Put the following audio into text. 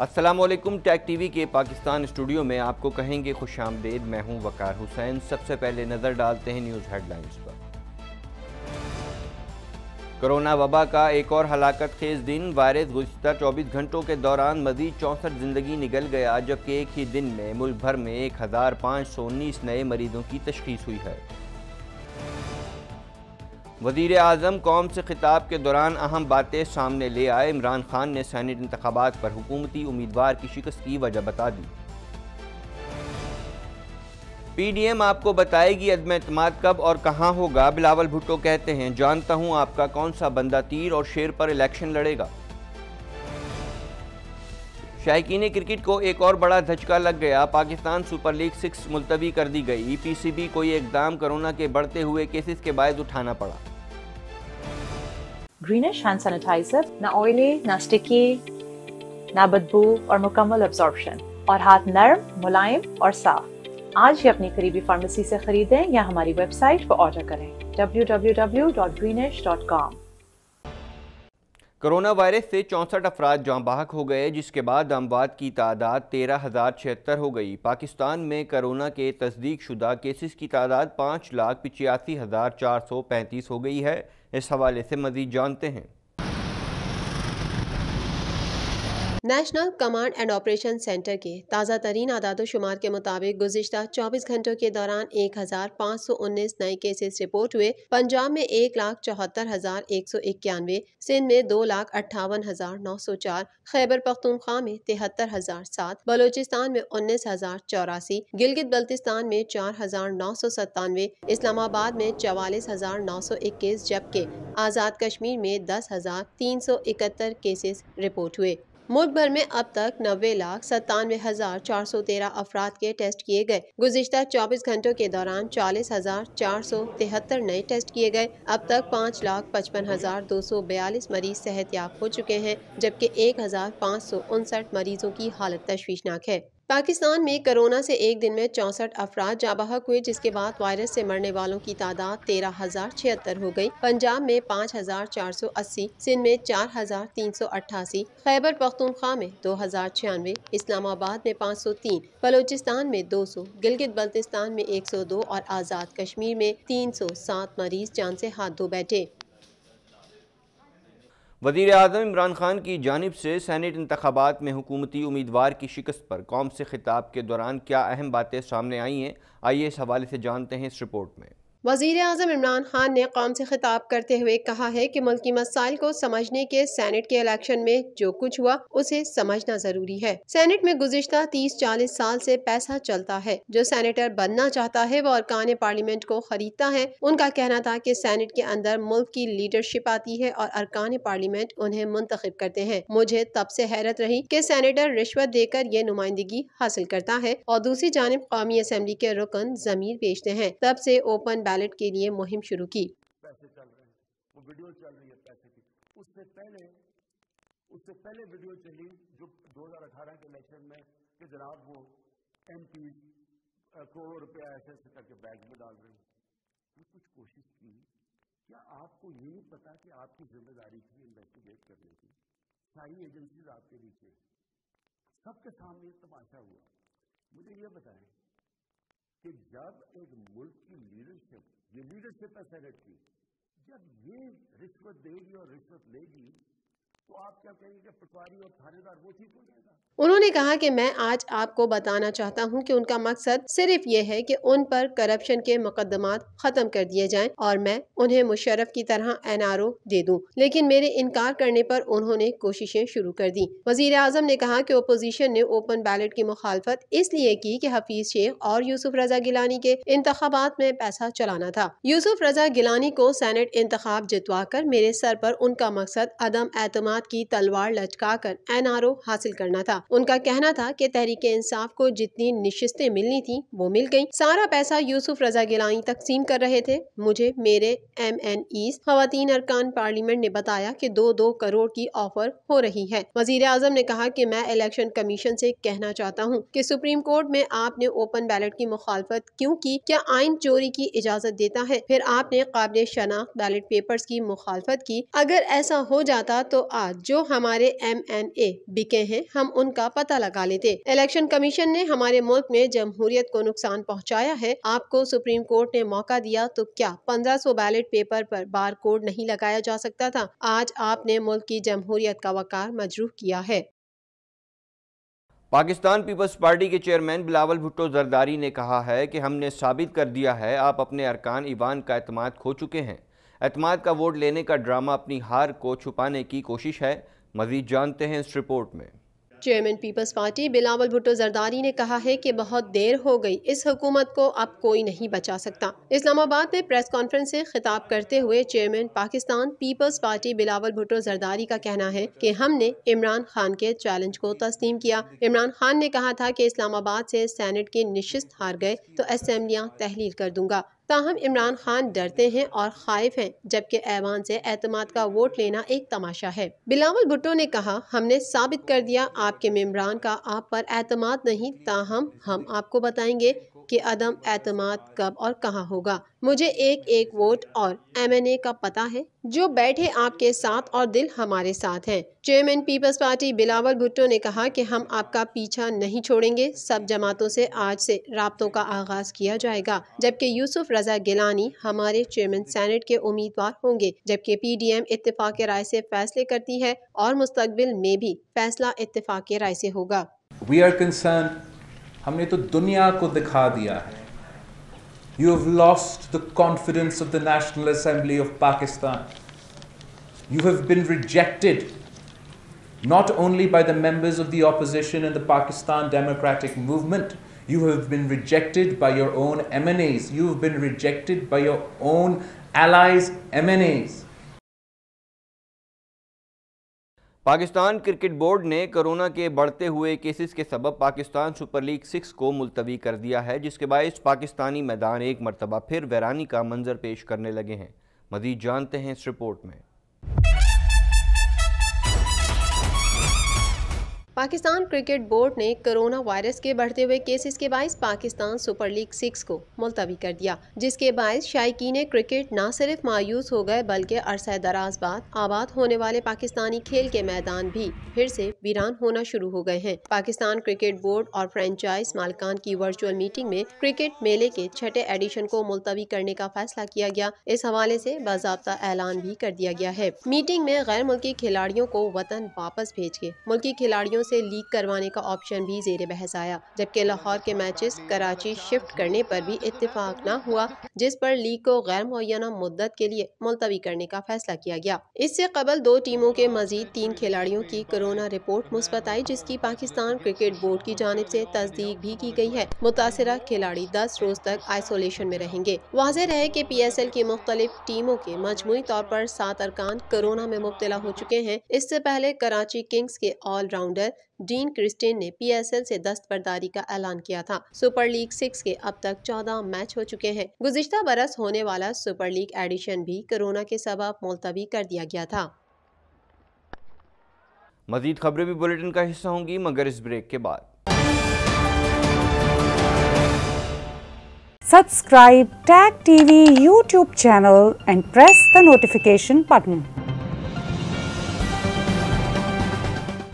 असलम टैक TV के Pakistan studio में आपको कहेंगे खुश आमदेद मैं हूं वकार हुसैन सबसे पहले नज़र डालते हैं न्यूज़ हेडलाइंस पर कोरोना वबा का एक और हलाकत खेज दिन वायरस गुजतर 24 घंटों के दौरान मजीद चौंसठ जिंदगी निकल गया जबकि एक ही दिन में मुल्क भर में एक हज़ार पाँच सौ उन्नीस नए मरीजों की तशखीस हुई है वजीर अजम कौम से खिताब के दौरान अहम बातें सामने ले आए इमरान खान ने सैनट इंतबात पर हुकूमती उम्मीदवार की शिकस्त की वजह बता दी पी डी एम आपको बताएगी अदम अतमाद कब और कहाँ होगा बिलावल भुट्टो कहते हैं जानता हूँ आपका कौन सा बंदा तीर और शेर पर इलेक्शन लड़ेगा शायकीन क्रिकेट को एक और बड़ा धचका लग गया पाकिस्तान सुपर लीग सिक्स मुलतवी कर दी गई ई पी बी को ये इकदाम कोरोना के बढ़ते हुए केसेस के बायस उठाना पड़ा greenish hand sanitizer, ना oily, ना sticky, ना बदबू और मुकम्मल अब्जॉर्प्शन और हाथ नरम मुलायम और साफ आज ही अपनी करीबी फार्मेसी से खरीदें या हमारी वेबसाइट पर ऑर्डर करें www.greenish.com कोरोना वायरस से चौंसठ अफराद जाँ बाहक हो गए जिसके बाद अमवात की तादाद तेरह हज़ार छिहत्तर हो गई पाकिस्तान में कोरोना के तस्दीक शुदा केसेस की तादाद पाँच लाख पिचासी हज़ार चार सौ पैंतीस हो गई है इस हवाले से मज़ीद जानते हैं national command and operation centre के ताज़ा तरीन आदाद शुमार के मुताबिक गुजशत 24 घंटों के दौरान 1519 नए केसेस रिपोर्ट हुए पंजाब में एक लाख चौहत्तर हज़ार एक सौ इक्यानवे सिंध में दो लाख अट्ठावन हज़ार नौ सौ चार खैबर पख्तूनख्वा में तिहत्तर हज़ार सात बलोचिस्तान में उन्नीस हज़ार चौरासी गिलगित बल्तिस्तान में चार हज़ार नौ सौ सत्तानवे इस्लामाबाद में चवालीस हज़ार नौ सौ इक्कीस जबकि आज़ाद कश्मीर में दस हज़ार तीन सौ इकहत्तर केसेस रिपोर्ट हुए मुल्क भर में अब तक नब्बे लाख सत्तानवे हजार चार सौ तेरह अफराद के टेस्ट किए गए गुजशत चौबीस घंटों के दौरान चालीस हजार चार सौ तिहत्तर नए टेस्ट किए गए अब तक पाँच लाख पचपन हजार दो सौ बयालीस मरीज सेहत याब हो चुके हैं जबकि एक हजार पाँच सौ उनसठ मरीजों की हालत तश्वीशनाक है पाकिस्तान में कोरोना से एक दिन में चौंसठ अफराद जा हुए जिसके बाद वायरस से मरने वालों की तादाद तेरह हजार छिहत्तर हो गई। पंजाब में पाँच हजार चार सौ अस्सी सिंध में चार हजार तीन सौ अट्ठासी खैबर पख्तूनख्वा में दो हजार छियानवे इस्लामाबाद में पाँच सौ तीन बलोचिस्तान में दो सौ गिलगित बल्तिस्तान में एक सौ दो और आज़ाद कश्मीर में तीन सौ सात मरीज जान से हाथ धो बैठे वजीर अजम इमरान खान की जानब से सैनट इंतबात में हुकूमती उम्मीदवार की शिकस्त पर कौम से खिताब के दौरान क्या अहम बातें सामने आई हैं आइए इस हवाले से जानते हैं इस रिपोर्ट में वजीर अजम इमरान खान ने कौम से खिताब करते हुए कहा है कि मुल्की मसाइल को समझने के सैनेट के इलेक्शन में जो कुछ हुआ उसे समझना जरूरी है सैनेट में गुजशत तीस चालीस साल से पैसा चलता है जो सैनेटर बनना चाहता है वो अरकान पार्लियामेंट को खरीदता है उनका कहना था कि सैनेट के अंदर मुल्क की लीडरशिप आती है और अरकान पार्लियामेंट उन्हें मुंतखब करते हैं मुझे तब से हैरत रही की सैनेटर रिश्वत देकर ये नुमाइंदगी हासिल करता है और दूसरी जानब कौमी असम्बली के रुकन जमीन बेचते हैं तब से ओपन बैलेंस बैलेट के लिए मुहिम शुरू की उससे पहले वीडियो चली जो 2018 के इलेक्शन में कि जनाब वो एम करोड़ रुपया ऐसे ऐसे करके बैग में डाल रहे हैं कुछ कोशिश की क्या आपको ये नहीं पता कि आपकी जिम्मेदारी थी इन्वेस्टिगेट करने की सारी एजेंसीज आपके नीचे सबके सामने तमाशा हुआ मुझे ये बताएं कि जब एक मुल्क की लीडरशिप ये लीडरशिप है सेनेट की जब ये रिश्वत देगी और रिश्वत लेगी तो उन्होंने कहा कि मैं आज आपको बताना चाहता हूं कि उनका मकसद सिर्फ ये है कि उन पर करप्शन के मुकदमात ख़त्म कर दिए जाएं और मैं उन्हें मुशरफ की तरह एन आर ओ दे दूं। लेकिन मेरे इनकार करने पर उन्होंने कोशिशें शुरू कर दी वजीर अजम ने कहा कि ओपोजिशन ने ओपन बैलेट की मुखालफत इसलिए की कि हफीज शेख और यूसुफ रजा गिलानी के इंतबात में पैसा चलाना था यूसुफ रजा गिलानी को सैनेट इंतबाब जितवा कर मेरे सर पर उनका मकसद अदम एतम तैनात की तलवार आर एनआरओ हासिल करना था उनका कहना था कि तहरीक इंसाफ को जितनी निश्चितें मिलनी थी वो मिल गयी सारा पैसा यूसुफ रजा गिलानी तकसीम कर रहे थे मुझे मेरे एम एन ईस खातन अरकान पार्लियामेंट ने बताया की दो दो करोड़ की ऑफर हो रही है वजीर आजम ने कहा की मैं इलेक्शन कमीशन ऐसी कहना चाहता हूँ की सुप्रीम कोर्ट में आपने ओपन बैलेट की मुखालफत क्यूँ की क्या आइन चोरी की इजाज़त देता है फिर आपने काबिल शनाख्त बैलेट पेपर्स की मुखालफत की अगर ऐसा हो जाता तो आप बाद जो हमारे एम एन ए बिके हैं हम उनका पता लगा लेते इलेक्शन कमीशन ने हमारे मुल्क में जमहूरियत को नुकसान पहुँचाया है आपको सुप्रीम कोर्ट ने मौका दिया तो क्या पंद्रह सौ बैलेट पेपर पर बार कोड नहीं लगाया जा सकता था आज आपने मुल्क की जमहूरियत का वकार मजरूह किया है पाकिस्तान पीपल्स पार्टी के चेयरमैन बिलावल भुट्टो जरदारी ने कहा है कि हमने साबित कर दिया है आप अपने अरकान ईवान का अतमाद खो चुके हैं एतमाद का वोट लेने का ड्रामा अपनी हार को छुपाने की कोशिश है मजीद जानते हैं इस रिपोर्ट में chairman peoples party Bilawal Bhutto Zardari ने कहा है कि बहुत देर हो गई इस हुकूमत को अब कोई नहीं बचा सकता इस्लामाबाद में प्रेस कॉन्फ्रेंस से खिताब करते हुए chairman Pakistan peoples party Bilawal Bhutto Zardari का कहना है कि हमने इमरान खान के चैलेंज को तस्लीम किया इमरान खान ने कहा था कि इस्लामाबाद से सेनेट की निश्चित हार गए तो असम्बलियाँ तहलील कर दूंगा ताहम इमरान खान डरते हैं और खाइफ हैं जबकि ऐवान से एतमाद का वोट लेना एक तमाशा है बिलावल भुट्टो ने कहा हमने साबित कर दिया आपके मेम्बरान का आप पर एतमाद नहीं ताहम हम आपको बताएंगे कि अदम एतमाद कब और कहाँ होगा मुझे एक एक वोट और एमएनए का पता है जो बैठे आपके साथ और दिल हमारे साथ हैं chairman peoples party Bilawal Bhutto ने कहा कि हम आपका पीछा नहीं छोड़ेंगे सब जमातों से आज से रबतों का आगाज किया जाएगा जबकि यूसुफ रजा गिलानी हमारे चेयरमैन सेनेट के उम्मीदवार होंगे जबकि पीडीएम इत्तेफाक राय से फैसले करती है और मुस्तबिल में भी फैसला इत्तेफाक राय से होगा We are concerned हमने have दुनिया the दिखा दिया है you have lost the confidence of the national assembly of Pakistan you have been not only by the members of the opposition and the Pakistan Democratic Movement, you have been rejected by your own MNAs, you have been rejected by your own allies, MNAs. Pakistan cricket board ने corona के बढ़ते हुए cases के सबब Pakistan super league six को मुलतवी कर दिया है जिसके बायस पाकिस्तानी मैदान एक मरतबा फिर वैरानी का मंजर पेश करने लगे हैं मजीद जानते हैं इस रिपोर्ट में पाकिस्तान क्रिकेट बोर्ड ने कोरोना वायरस के बढ़ते हुए केसेस के बायस पाकिस्तान सुपर लीग सिक्स को मुलतवी कर दिया जिसके बायस ने क्रिकेट न सिर्फ मायूस हो गए बल्कि अरसा दराज बाद आबाद होने वाले पाकिस्तानी खेल के मैदान भी फिर से वीरान होना शुरू हो गए हैं पाकिस्तान क्रिकेट बोर्ड और फ्रेंचाइज मालकान की वर्चुअल मीटिंग में क्रिकेट मेले के छठे एडिशन को मुलतवी करने का फैसला किया गया इस हवाले ऐसी बाबा ऐलान भी कर दिया गया है मीटिंग में गैर मुल्की खिलाड़ियों को वतन वापस भेज के मुल्की खिलाड़ियों से लीग करवाने का ऑप्शन भी जेर बहस आया जबकि लाहौर के मैचेस कराची शिफ्ट करने पर भी इतफाक न हुआ जिस पर लीग को गैर मुना मुद्दत के लिए मुलतवी करने का फैसला किया गया इससे कबल दो टीमों के मजीद तीन खिलाड़ियों की कोरोना रिपोर्ट मुस्बत आई जिसकी पाकिस्तान क्रिकेट बोर्ड की जानब ऐसी तस्दीक भी की गयी है मुतासर खिलाड़ी दस रोज तक आइसोलेशन में रहेंगे वाज रहे की पी एस एल की मुख्तलिफ टीमों के मजमू तौर पर सात अरकान कोरोना में मुबतला हो चुके हैं इससे पहले कराची किंग्स के ऑल राउंडर डीन क्रिस्टेन ने पीएसएल से दस्तबरदारी का ऐलान किया था सुपर लीग सिक्स के अब तक चौदह मैच हो चुके हैं गुजशत बरस होने वाला सुपर लीग एडिशन भी कोरोना के सबब मुलतवी कर दिया गया था मजीद खबरें भी बुलेटिन का हिस्सा होंगी मगर इस ब्रेक के बाद subscribe tag TV YouTube channel and press the notification button